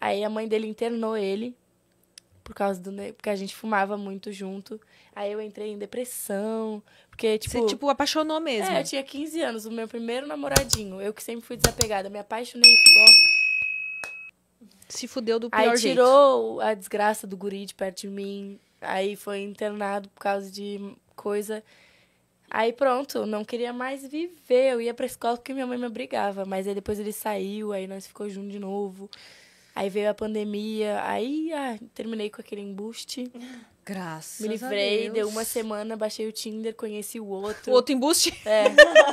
Aí a mãe dele internou ele por causa do porque a gente fumava muito junto. Aí eu entrei em depressão, porque tipo, Você tipo apaixonou mesmo. É, eu tinha 15 anos, o meu primeiro namoradinho. Eu que sempre fui desapegada, me apaixonei ó. Se fudeu do pior Aí jeito. tirou a desgraça do guri de perto de mim. Aí foi internado por causa de coisa. Aí pronto, não queria mais viver. Eu ia pra escola porque minha mãe me obrigava. Mas aí depois ele saiu, aí nós ficou juntos de novo. Aí veio a pandemia, aí ah, terminei com aquele embuste. Graças Me livrei, deu uma semana, baixei o Tinder, conheci o outro. O outro embuste? É.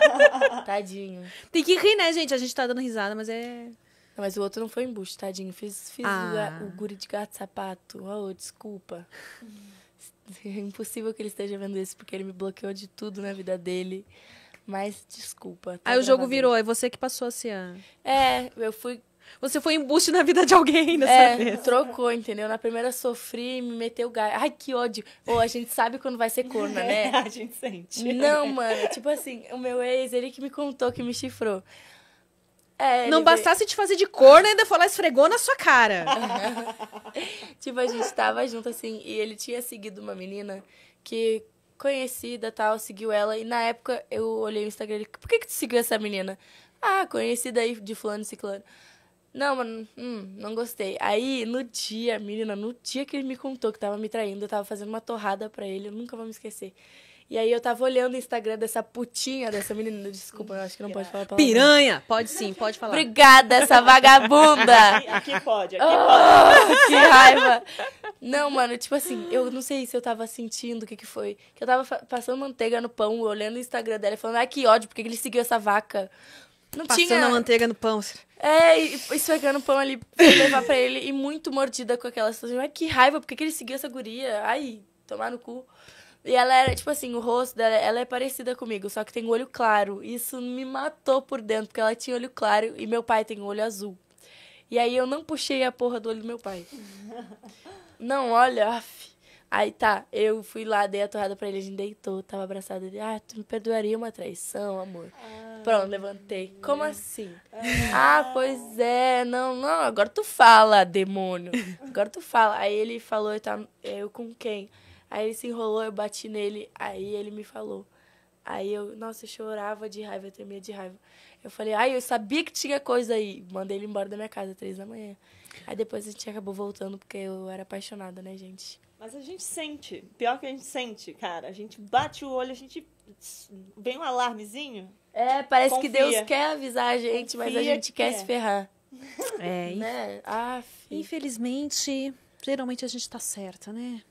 tadinho. Tem que rir, né, gente? A gente tá dando risada, mas é. Não, mas o outro não foi embuste, tadinho. Fiz, fiz ah. o, o, guri de gato sapato. Oh, desculpa. É impossível que ele esteja vendo isso, porque ele me bloqueou de tudo na vida dele. Mas desculpa. Tá aí o jogo virou, é você que passou a ser. É, eu fui você foi embuste na vida de alguém dessa é, vez. trocou, entendeu? Na primeira sofri, me meteu gás. Ai, que ódio. Ou a gente sabe quando vai ser corna, né? É, a gente sente. Não, mano. Tipo assim, o meu ex, ele que me contou, que me chifrou. É, não bastasse veio... te fazer de corna, ainda foi lá esfregou na sua cara. tipo, a gente tava junto assim, e ele tinha seguido uma menina que conhecida tal, seguiu ela, e na época eu olhei o Instagram e por que, que tu seguiu essa menina? Ah, conhecida aí de fulano e ciclano. Não, mano, hum, não gostei. Aí, no dia, menina, no dia que ele me contou que tava me traindo, eu tava fazendo uma torrada pra ele, eu nunca vou me esquecer. E aí eu tava olhando o Instagram dessa putinha, dessa menina. Desculpa, eu acho que não pode falar palavra. Piranha! Pode sim, pode falar. Obrigada, essa vagabunda! Aqui, aqui pode, aqui oh, pode. Que raiva! Não, mano, tipo assim, eu não sei se eu tava sentindo o que que foi. Que eu tava passando manteiga no pão, olhando o Instagram dela e falando, ai, ah, que ódio, porque ele seguiu essa vaca. Não Passando tinha... a manteiga no pão. Assim. É, esfregando o pão ali pra levar pra ele. E muito mordida com aquela situação. Ai, que raiva, por que, ele seguiu essa guria? Ai, tomar no cu. E ela era, tipo assim, o rosto dela, ela é parecida comigo, só que tem olho claro. Isso me matou por dentro, porque ela tinha olho claro e meu pai tem olho azul. E aí eu não puxei a porra do olho do meu pai. não, olha, af. Aí tá, eu fui lá, dei a torrada pra ele, a gente deitou, tava abraçado. Ele, ah, tu me perdoaria uma traição, amor? Ah. Pronto, levantei. Como é. assim? Ah, pois é, não, não, agora tu fala, demônio. Agora tu fala. Aí ele falou, eu, tá, eu com quem? Aí ele se enrolou, eu bati nele, aí ele me falou. Aí eu, nossa, eu chorava de raiva, eu tremia de raiva. Eu falei, ai, eu sabia que tinha coisa aí. Mandei ele embora da minha casa, três da manhã. Aí depois a gente acabou voltando, porque eu era apaixonada, né, gente? Mas a gente sente. Pior que a gente sente, cara. A gente bate o olho, a gente. Vem um alarmezinho. É, parece Confia. que Deus quer avisar a gente, Confia mas a gente que quer, é. se ferrar. É, né? infelizmente, geralmente a gente está certa, né?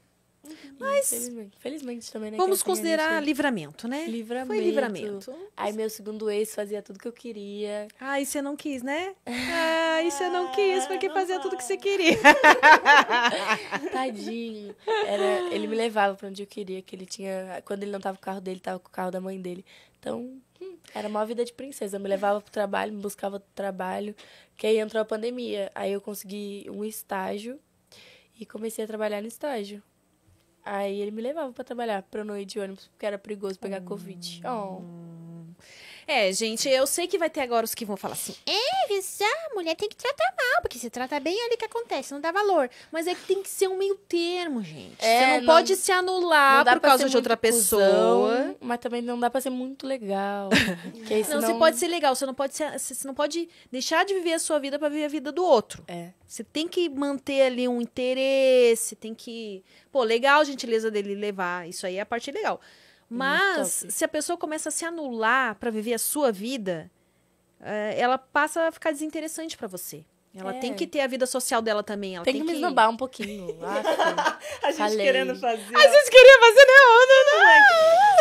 Uhum. Mas, infelizmente, também, né? Vamos considerar gente... livramento, né? Livramento. Foi livramento. Aí meu segundo ex fazia tudo que eu queria. Ah, e você não quis, né? Ah, e você não ah, quis porque fazia tudo que você queria. Tadinho. Era, ele me levava para onde eu queria, que ele tinha... Quando ele não tava com o carro dele, tava com o carro da mãe dele. Então, era uma vida de princesa. Eu me levava pro trabalho, me buscava pro trabalho. Que aí entrou a pandemia. Aí eu consegui um estágio e comecei a trabalhar no estágio. Aí ele me levava para trabalhar, pra eu não ir de ônibus, porque era perigoso pegar hum. Covid. Oh. É, gente, eu sei que vai ter agora os que vão falar assim. Ah, a mulher tem que tratar mal, porque se trata bem, olha o que acontece, não dá valor. Mas é que tem que ser um meio termo, gente. É, você não, não, pode se anular por causa de outra pessoa. Mas também não dá pra ser muito legal. aí, senão... não, você pode ser legal, você não pode, ser, você não pode deixar de viver a sua vida para viver a vida do outro. É. Você tem que manter ali um interesse, tem que. Pô, legal a gentileza dele levar. Isso aí é a parte legal. Hum, mas se a pessoa começa a se anular para viver a sua vida, é, ela passa a ficar desinteressante para você. Ela é. tem que ter a vida social dela também. Ela tem, tem que, me esnobar um pouquinho. Acho. a gente Falei. querendo fazer. A gente queria fazer, não, não,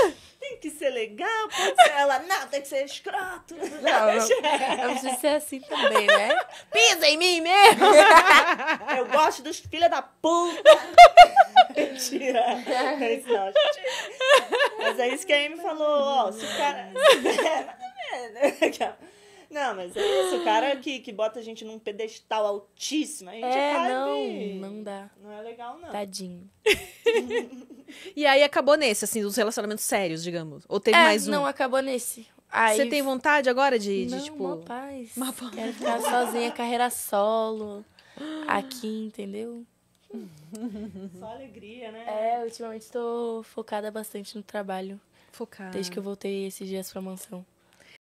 não. Tem que ser legal, pode ser ela. Não, tem que ser escroto. Não, não. eu preciso ser assim também, né? Pisa em mim mesmo! eu gosto dos filhos da puta! Mentira! É isso não, gente. Mas é isso que a Amy falou, ó. Se o cara. É, tá não, mas é isso. O cara que, que bota a gente num pedestal altíssimo, a gente é, não, não dá. Não é legal, não. Tadinho. e aí acabou nesse, assim, dos relacionamentos sérios, digamos. Ou teve é, mais um? não, acabou nesse. Aí... Você tem vontade agora de, de não, tipo... Uma paz. Uma paz. Quero ficar sozinha, carreira solo, aqui, entendeu? Só alegria, né? É, ultimamente estou focada bastante no trabalho. Focada. Desde que eu voltei esses dias pra mansão.